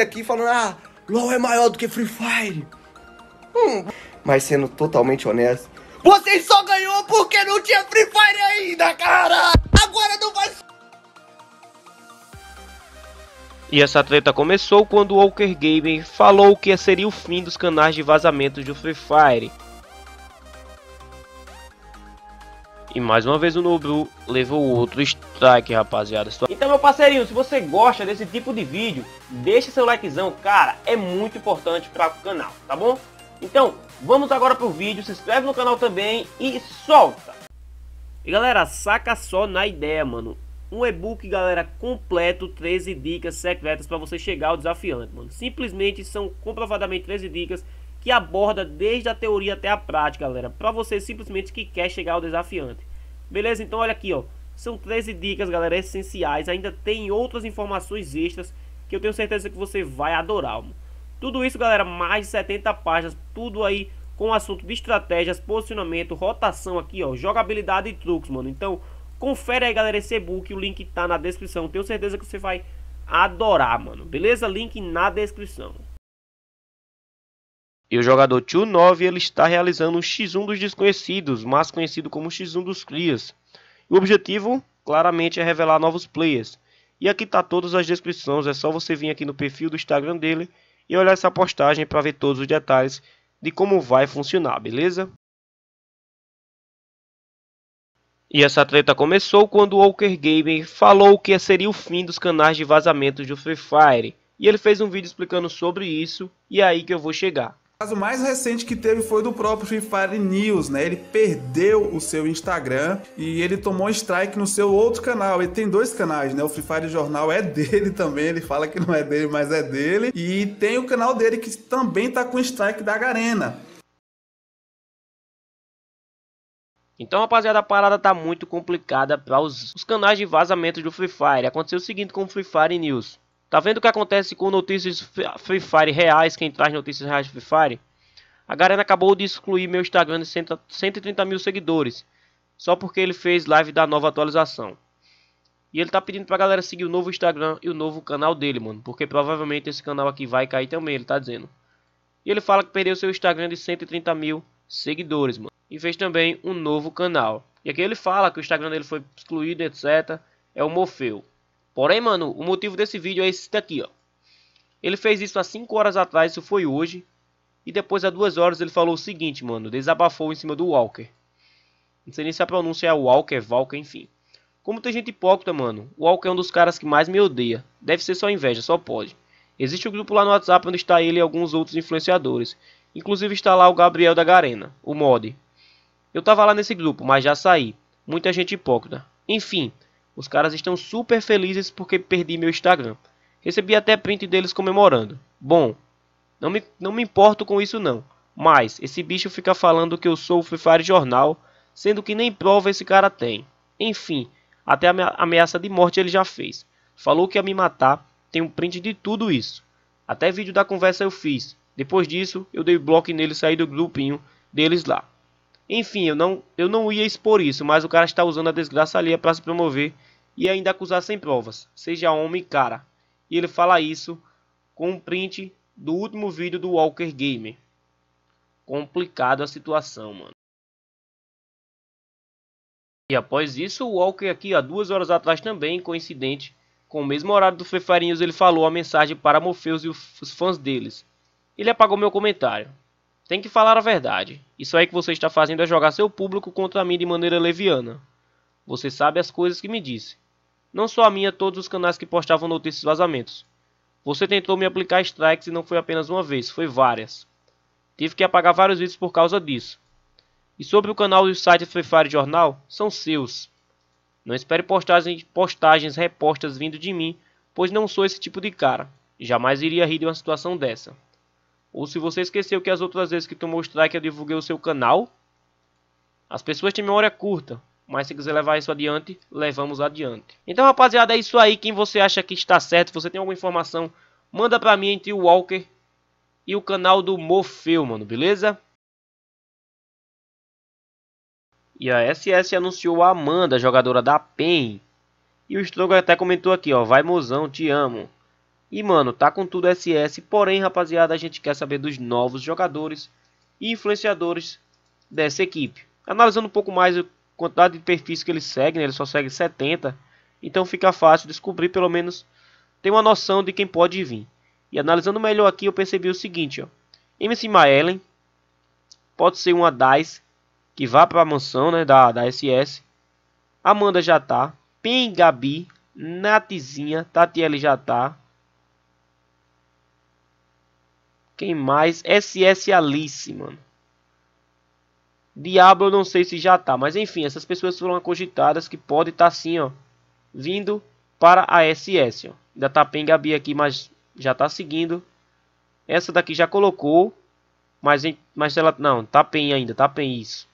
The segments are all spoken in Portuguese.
aqui falando, ah, LOL é maior do que Free Fire. Hum, mas sendo totalmente honesto, vocês só ganhou porque não tinha Free Fire ainda, cara! Agora não vai... E essa treta começou quando o Walker Gaming falou que seria o fim dos canais de vazamento de Free Fire. E mais uma vez o Nobru levou outro strike, rapaziada. Então, meu parceirinho, se você gosta desse tipo de vídeo, deixa seu likezão, cara, é muito importante para o canal, tá bom? Então, vamos agora pro vídeo, se inscreve no canal também e solta! E galera, saca só na ideia, mano. Um e-book, galera, completo, 13 dicas secretas para você chegar ao desafiante, mano. Simplesmente são comprovadamente 13 dicas que aborda desde a teoria até a prática, galera, para você simplesmente que quer chegar ao desafiante. Beleza? Então olha aqui, ó. São 13 dicas, galera, essenciais. Ainda tem outras informações extras que eu tenho certeza que você vai adorar. Mano. Tudo isso, galera, mais de 70 páginas, tudo aí com assunto de estratégias, posicionamento, rotação aqui, ó, jogabilidade e truques, mano. Então, confere aí, galera, esse e-book, o link tá na descrição. Tenho certeza que você vai adorar, mano. Beleza? Link na descrição. E o jogador Tio 9 ele está realizando o um X1 dos desconhecidos, mais conhecido como X1 dos Crias. O objetivo, claramente, é revelar novos players. E aqui tá todas as descrições, é só você vir aqui no perfil do Instagram dele e olhar essa postagem para ver todos os detalhes de como vai funcionar, beleza? E essa treta começou quando o Walker Gaming falou que seria o fim dos canais de vazamento do Free Fire. E ele fez um vídeo explicando sobre isso, e é aí que eu vou chegar. O caso mais recente que teve foi do próprio Free Fire News, né? Ele perdeu o seu Instagram e ele tomou strike no seu outro canal. Ele tem dois canais, né? O Free Fire Jornal é dele também, ele fala que não é dele, mas é dele. E tem o canal dele que também tá com strike da Garena. Então, rapaziada, a parada tá muito complicada para os, os, canais de vazamento do Free Fire. Aconteceu o seguinte com o Free Fire News. Tá vendo o que acontece com notícias Free Fire reais? Quem traz notícias reais Free Fire? A Garena acabou de excluir meu Instagram de 130 mil seguidores. Só porque ele fez live da nova atualização. E ele tá pedindo pra galera seguir o novo Instagram e o novo canal dele, mano. Porque provavelmente esse canal aqui vai cair também, ele tá dizendo. E ele fala que perdeu seu Instagram de 130 mil seguidores, mano. E fez também um novo canal. E aqui ele fala que o Instagram dele foi excluído, etc. É o Morfeu. Porém, mano, o motivo desse vídeo é esse daqui, ó. Ele fez isso há 5 horas atrás, isso foi hoje. E depois, há 2 horas, ele falou o seguinte, mano. Desabafou em cima do Walker. Não sei nem se a pronúncia é Walker, Walker, enfim. Como tem gente hipócrita, mano. O Walker é um dos caras que mais me odeia. Deve ser só inveja, só pode. Existe um grupo lá no WhatsApp onde está ele e alguns outros influenciadores. Inclusive está lá o Gabriel da Garena, o mod. Eu tava lá nesse grupo, mas já saí. Muita gente hipócrita. Enfim, os caras estão super felizes porque perdi meu Instagram. Recebi até print deles comemorando. Bom, não me, não me importo com isso não. Mas, esse bicho fica falando que eu sou o Free Fire Jornal, sendo que nem prova esse cara tem. Enfim, até a ameaça de morte ele já fez. Falou que ia me matar, tem um print de tudo isso. Até vídeo da conversa eu fiz. Depois disso, eu dei bloco nele e saí do grupinho deles lá. Enfim, eu não, eu não ia expor isso, mas o cara está usando a desgraça alheia para se promover e ainda acusar sem provas. Seja homem, cara. E ele fala isso com um print do último vídeo do Walker Gamer. Complicado a situação, mano. E após isso, o Walker aqui há duas horas atrás também, coincidente, com o mesmo horário do Fefarinhos, ele falou a mensagem para Morpheus e os fãs deles. Ele apagou meu comentário. Tem que falar a verdade. Isso aí que você está fazendo é jogar seu público contra mim de maneira leviana. Você sabe as coisas que me disse. Não só a minha, todos os canais que postavam notícias e vazamentos. Você tentou me aplicar strikes e não foi apenas uma vez, foi várias. Tive que apagar vários vídeos por causa disso. E sobre o canal e o site Free Fire Jornal, são seus. Não espere postagens, postagens repostas vindo de mim, pois não sou esse tipo de cara. Jamais iria rir de uma situação dessa. Ou se você esqueceu que as outras vezes que tomou strike eu divulguei o seu canal? As pessoas têm memória curta. Mas se quiser levar isso adiante, levamos adiante. Então, rapaziada, é isso aí. Quem você acha que está certo, você tem alguma informação, manda pra mim entre o Walker e o canal do Morfeu, mano, beleza? E a SS anunciou a Amanda, jogadora da PEN. E o Strogo até comentou aqui, ó, vai mozão, te amo. E, mano, tá com tudo SS, porém, rapaziada, a gente quer saber dos novos jogadores e influenciadores dessa equipe. Analisando um pouco mais o quantidade de perfis que ele segue, né? ele só segue 70, então fica fácil descobrir pelo menos tem uma noção de quem pode vir. E analisando melhor aqui, eu percebi o seguinte, ó. MC Maellen pode ser uma DICE que vá para a mansão, né, da, da SS. Amanda já tá, Pen Gabi, Natizinha, Tatiele já tá. Quem mais? SS Alice, mano. Diablo eu não sei se já tá, mas enfim, essas pessoas foram cogitadas que pode estar tá, sim, ó, vindo para a SS, ó. Ainda tá Gabi aqui, mas já tá seguindo. Essa daqui já colocou, mas, mas ela, não, tá PEN ainda, tá PEN isso.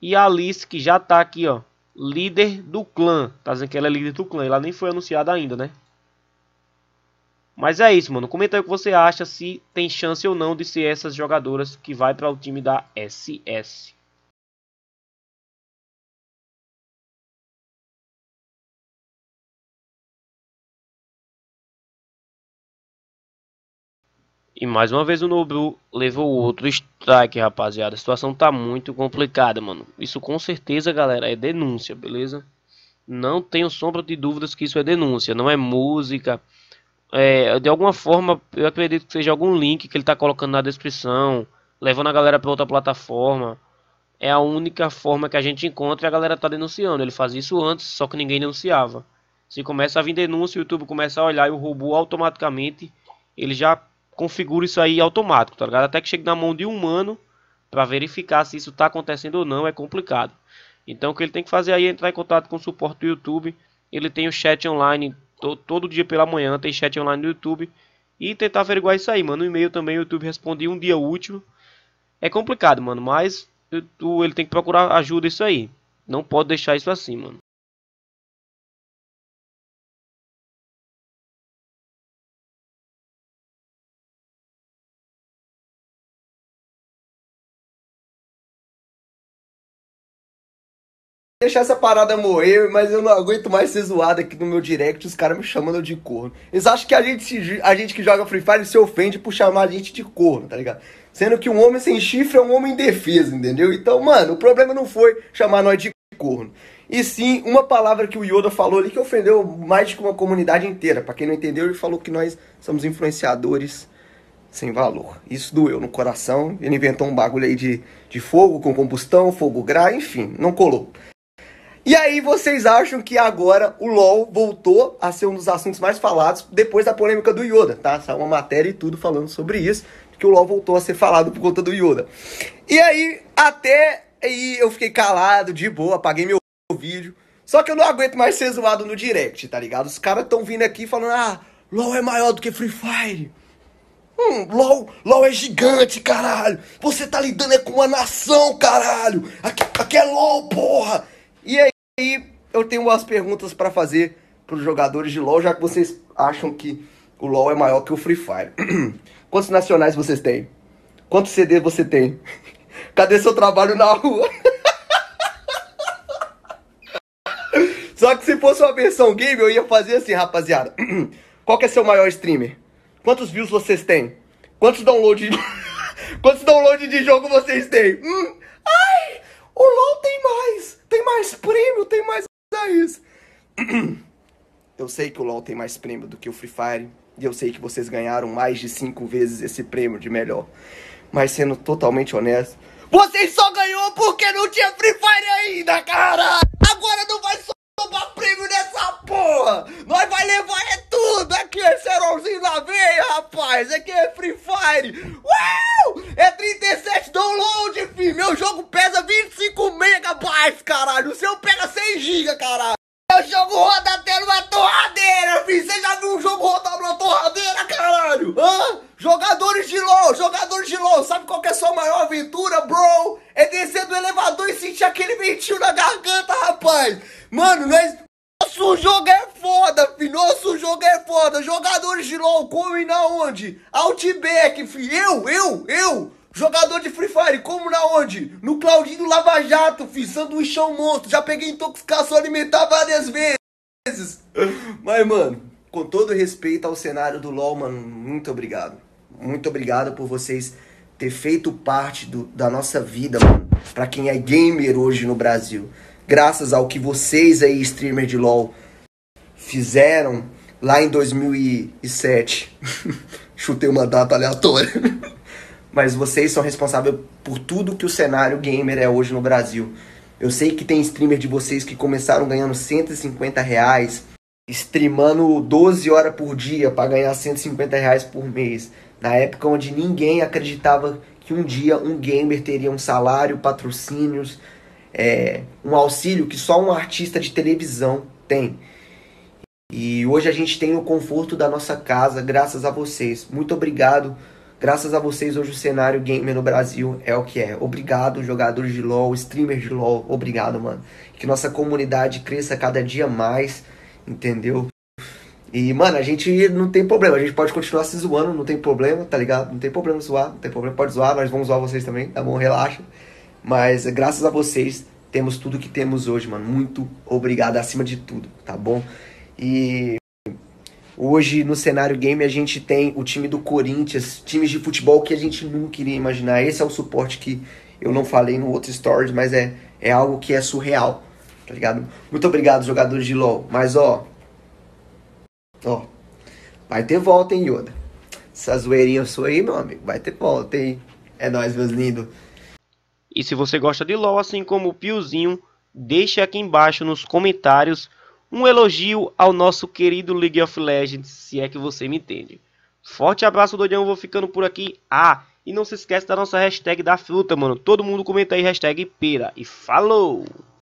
E a Alice que já tá aqui, ó, líder do clã, tá dizendo que ela é líder do clã, ela nem foi anunciada ainda, né? Mas é isso, mano. Comenta aí o que você acha, se tem chance ou não de ser essas jogadoras que vai para o time da SS. E mais uma vez o Nobru levou outro strike, rapaziada. A situação tá muito complicada, mano. Isso com certeza, galera, é denúncia, beleza? Não tenho sombra de dúvidas que isso é denúncia. Não é música, é, de alguma forma, eu acredito que seja algum link que ele está colocando na descrição, levando a galera para outra plataforma. É a única forma que a gente encontra e a galera está denunciando. Ele fazia isso antes, só que ninguém denunciava. Se começa a vir denúncia, o YouTube começa a olhar e o robô automaticamente ele já configura isso aí automático, tá ligado? Até que chegue na mão de um humano para verificar se isso está acontecendo ou não é complicado. Então o que ele tem que fazer aí é entrar em contato com o suporte do YouTube. Ele tem o chat online todo dia pela manhã tem chat online no YouTube. E tentar averiguar isso aí, mano. O e-mail também o YouTube responde um dia útil. É complicado, mano, mas tu, ele tem que procurar ajuda isso aí. Não pode deixar isso assim, mano. deixar essa parada morrer, mas eu não aguento mais ser zoado aqui no meu direct, os caras me chamando de corno. Eles acham que a gente, se, a gente que joga Free Fire se ofende por chamar a gente de corno, tá ligado? Sendo que um homem sem chifre é um homem indefeso, entendeu? Então, mano, o problema não foi chamar nós de corno. E sim, uma palavra que o Yoda falou ali que ofendeu mais de uma comunidade inteira. Para quem não entendeu, ele falou que nós somos influenciadores sem valor. Isso doeu no coração. Ele inventou um bagulho aí de, de fogo com combustão, fogo grá, enfim, não colou. E aí vocês acham que agora o LoL voltou a ser um dos assuntos mais falados depois da polêmica do Yoda, tá? Saiu uma matéria e tudo falando sobre isso, que o LoL voltou a ser falado por conta do Yoda. E aí, até aí eu fiquei calado, de boa, apaguei meu vídeo. Só que eu não aguento mais ser zoado no direct, tá ligado? Os caras tão vindo aqui falando, ah, LoL é maior do que Free Fire. Hum, LOL, LOL é gigante, caralho. Você tá lidando é com uma nação, caralho. Aqui, aqui é LOL, porra. E aí? aí eu tenho umas perguntas para fazer para os jogadores de LoL, já que vocês acham que o LoL é maior que o Free Fire. Quantos nacionais vocês têm? Quantos CD você tem? Cadê seu trabalho na rua? Só que se fosse uma versão game, eu ia fazer assim, rapaziada. Qual que é seu maior streamer? Quantos views vocês têm? Quantos downloads de... Quantos downloads de jogo vocês têm? Hum? Ai! O LOL tem mais! Tem mais prêmio, tem mais isso. Eu sei que o LoL tem mais prêmio do que o Free Fire. E eu sei que vocês ganharam mais de cinco vezes esse prêmio de melhor. Mas sendo totalmente honesto, vocês só ganhou porque não tinha Free Fire ainda, cara! Agora não vai sobrar prêmio nessa porra! Nós vai levar é tudo! Aqui é serolzinho é na veia, rapaz! Aqui é, é Free Fire! Ué! É 37 download, fi! Meu jogo pesa 25 megabytes, caralho. O seu pega 6 GB, caralho. Meu jogo roda até numa torradeira, fi! Você já viu um jogo rodar numa torradeira, caralho? Hã? Jogadores de LOL, jogadores de LOL, sabe qual que é a sua maior aventura, bro? É descer do elevador e sentir aquele ventinho na garganta, rapaz. Mano, nós... Nosso jogo é foda, fi. Nosso jogo é foda. Jogadores de LoL como e na onde? Outback, fi. Eu, eu, eu. Jogador de Free Fire, como na onde? No Claudinho Lava Jato, fi. Sanduichão monstro. Já peguei intoxicação alimentar várias vezes. Mas, mano, com todo respeito ao cenário do LoL, mano, muito obrigado. Muito obrigado por vocês ter feito parte do, da nossa vida, mano. Pra quem é gamer hoje no Brasil graças ao que vocês aí, streamer de LoL, fizeram lá em 2007. Chutei uma data aleatória. Mas vocês são responsáveis por tudo que o cenário gamer é hoje no Brasil. Eu sei que tem streamer de vocês que começaram ganhando 150 reais, streamando 12 horas por dia para ganhar 150 reais por mês. Na época onde ninguém acreditava que um dia um gamer teria um salário, patrocínios, é, um auxílio que só um artista de televisão tem. E hoje a gente tem o conforto da nossa casa, graças a vocês. Muito obrigado. Graças a vocês, hoje o cenário gamer no Brasil é o que é. Obrigado, jogadores de LoL, streamers de LoL. Obrigado, mano. Que nossa comunidade cresça cada dia mais, entendeu? E, mano, a gente não tem problema. A gente pode continuar se zoando, não tem problema, tá ligado? Não tem problema zoar, não tem problema. Pode zoar, nós vamos zoar vocês também, tá bom? Relaxa. Mas graças a vocês temos tudo que temos hoje, mano. Muito obrigado acima de tudo, tá bom? E hoje no cenário game a gente tem o time do Corinthians, times de futebol que a gente nunca iria imaginar. Esse é o suporte que eu não falei no outro stories, mas é, é algo que é surreal, tá ligado? Muito obrigado, jogadores de LoL. Mas ó, ó, vai ter volta, hein, Yoda? Essa zoeirinha sua aí, meu amigo, vai ter volta, hein? É nóis, meus lindos. E se você gosta de LoL, assim como o Piozinho, deixe aqui embaixo nos comentários um elogio ao nosso querido League of Legends, se é que você me entende. Forte abraço, doidão, vou ficando por aqui. Ah, e não se esquece da nossa hashtag da fruta, mano. Todo mundo comenta aí, hashtag pera. E falou!